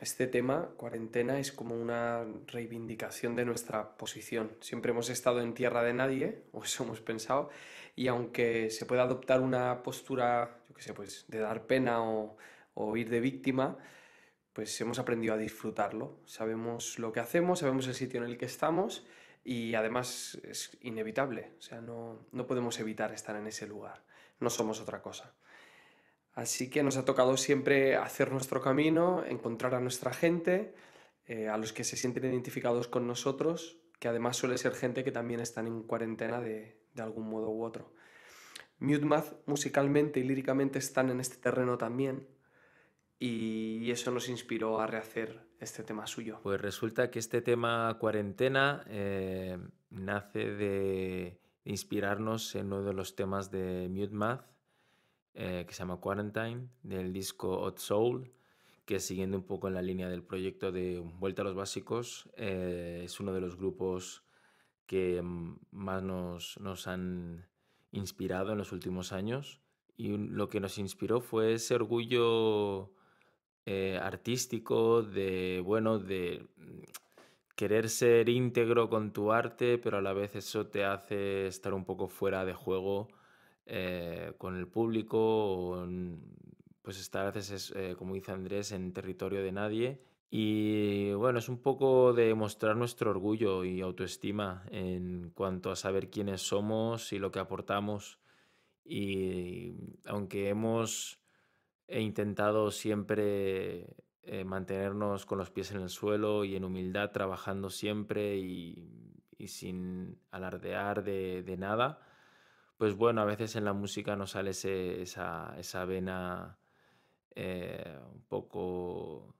Este tema, cuarentena, es como una reivindicación de nuestra posición. Siempre hemos estado en tierra de nadie, o eso hemos pensado, y aunque se pueda adoptar una postura, yo qué sé, pues de dar pena o, o ir de víctima, pues hemos aprendido a disfrutarlo. Sabemos lo que hacemos, sabemos el sitio en el que estamos y además es inevitable, o sea, no, no podemos evitar estar en ese lugar, no somos otra cosa. Así que nos ha tocado siempre hacer nuestro camino, encontrar a nuestra gente, eh, a los que se sienten identificados con nosotros, que además suele ser gente que también están en cuarentena de, algún modo u otro. Mute Math musicalmente y líricamente están en este terreno también y eso nos inspiró a rehacer este tema suyo. Pues resulta que este tema cuarentena eh, nace de inspirarnos en uno de los temas de Mute Math, eh, que se llama Quarantine, del disco Odd Soul, que siguiendo un poco en la línea del proyecto de Vuelta a los Básicos, eh, es uno de los grupos que mm, más nos, han inspirado en los últimos años. Y lo que nos inspiró fue ese orgullo eh, artístico de, de mm, querer ser íntegro con tu arte, pero a la vez eso te hace estar un poco fuera de juego eh, con el público, pues estar a veces, eh, como dice Andrés, en territorio de nadie. Y bueno, es un poco de mostrar nuestro orgullo y autoestima en cuanto a saber quiénes somos y lo que aportamos. Y aunque hemos eh, intentado siempre mantenernos con los pies en el suelo y en humildad, trabajando siempre y, sin alardear de nada, pues bueno, a veces en la música nos sale esa, esa vena eh, un poco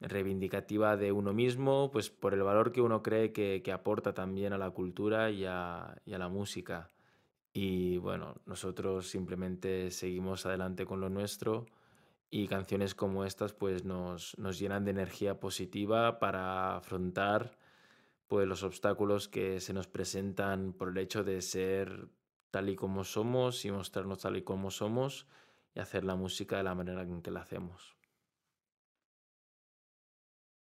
reivindicativa de uno mismo, pues por el valor que uno cree que, aporta también a la cultura y a, la música. Y bueno, nosotros simplemente seguimos adelante con lo nuestro y canciones como estas pues nos, llenan de energía positiva para afrontar pues los obstáculos que se nos presentan por el hecho de ser tal y como somos y mostrarnos tal y como somos y hacer la música de la manera en que la hacemos.